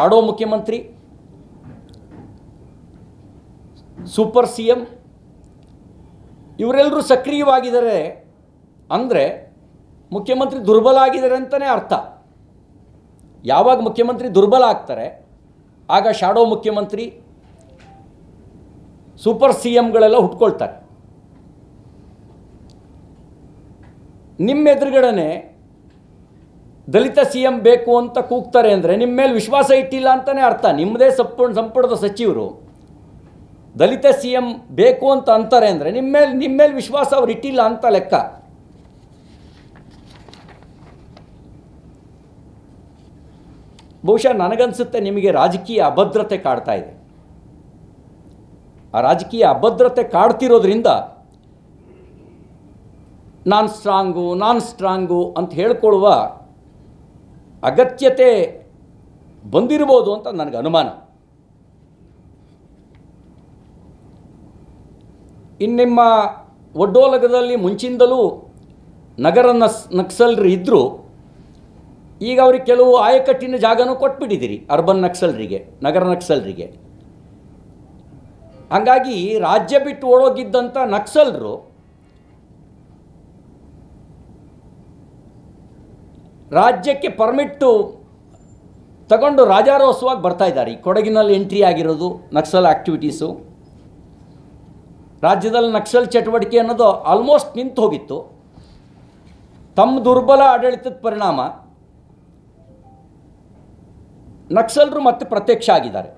shadow ಮುಖ್ಯಮಂತ್ರಿ super C M ಇವರೆಲ್ಲರೂ ಸಕ್ರಿಯವಾಗಿದ್ದಾರೆ ಅಂದರೆ ಮುಖ್ಯಮಂತ್ರಿ ದುರ್ಬಲ ಆಗಿದ್ದಾರೆ ಅಂತಲೇ ಅರ್ಥ ಯಾವಾಗ ಮುಖ್ಯಮಂತ್ರಿ ದುರ್ಬಲ ಆಗ್ತಾರೆ ಆಗ ಶಾಡೋ ಮುಖ್ಯಮಂತ್ರಿ ಸೂಪರ್ ಸಿ ಎಂಗಳೆಲ್ಲ ಹುಟ್ಕೊಳ್ತಾರೆ ನಿಮ್ಮ ಎದುರುಗಡೆ ದಲಿತ ಸಿ ಎಂ ಬೇಕು ಅಂತ ಕೂಗ್ತಾರೆ ಅಂದರೆ ನಿಮ್ಮ ಮೇಲೆ ವಿಶ್ವಾಸ ಇಟ್ಟಿಲ್ಲ ಅಂತಲೇ ಅರ್ಥ ನಿಮ್ಮದೇ ಸಂಪೂರ್ಣ ಸಂಪುಟದ ಸಚಿವರು ದಲಿತ ಸಿ ಎಂ ಬೇಕು ಅಂತ ಅಂತಾರೆ ಅಂದರೆ ನಿಮ್ಮ ಮೇಲೆ ನಿಮ್ಮ ಮೇಲೆ ವಿಶ್ವಾಸ ಅವ್ರು ಇಟ್ಟಿಲ್ಲ ಅಂತ ಲೆಕ್ಕ ಬಹುಶಃ ನನಗನ್ಸುತ್ತೆ ನಿಮಗೆ ರಾಜಕೀಯ ಅಭದ್ರತೆ ಕಾಡ್ತಾ ಇದೆ ಆ ರಾಜಕೀಯ ಅಭದ್ರತೆ ಕಾಡ್ತಿರೋದ್ರಿಂದ ನಾನ್ ಸ್ಟ್ರಾಂಗು ನಾನ್ ಸ್ಟ್ರಾಂಗು ಅಂತ ಹೇಳ್ಕೊಳ್ಳುವ ಅಗತ್ಯತೆ ಬಂದಿರ್ಬೋದು ಅಂತ ನನಗೆ ಅನುಮಾನ ಇನ್ನಿಮ್ಮ ಒಡ್ಡೋಲಗದಲ್ಲಿ ಮುಂಚಿಂದಲೂ ನಗರ ನಸ್ ನಕ್ಸಲ್ರು ಇದ್ದರು ಈಗ ಅವ್ರಿಗೆ ಕೆಲವು ಆಯಕಟ್ಟಿನ ಜಾಗನೂ ಕೊಟ್ಬಿಟ್ಟಿದ್ದೀರಿ ಅರ್ಬನ್ ನಕ್ಸಲ್ರಿಗೆ ನಗರ ನಕ್ಸಲ್ರಿಗೆ ಹಾಗಾಗಿ ರಾಜ್ಯ ಬಿಟ್ಟು ಓಡೋಗಿದ್ದಂಥ ನಕ್ಸಲ್ರು ರಾಜ್ಯಕ್ಕೆ ಪರ್ಮಿಟ್ಟು ತಗೊಂಡು ರಾಜಾರೋಹಸವಾಗಿ ಬರ್ತಾ ಇದ್ದಾರೆ ಈ ಕೊಡಗಿನಲ್ಲಿ ಎಂಟ್ರಿ ಆಗಿರೋದು ನಕ್ಸಲ್ ಆ್ಯಕ್ಟಿವಿಟೀಸು ರಾಜ್ಯದಲ್ಲಿ ನಕ್ಸಲ್ ಚಟುವಟಿಕೆ ಅನ್ನೋದು ಆಲ್ಮೋಸ್ಟ್ ನಿಂತು ಹೋಗಿತ್ತು ತಮ್ಮ ದುರ್ಬಲ ಆಡಳಿತದ ಪರಿಣಾಮ ನಕ್ಸಲ್ರು ಮತ್ತೆ ಪ್ರತ್ಯಕ್ಷ ಆಗಿದ್ದಾರೆ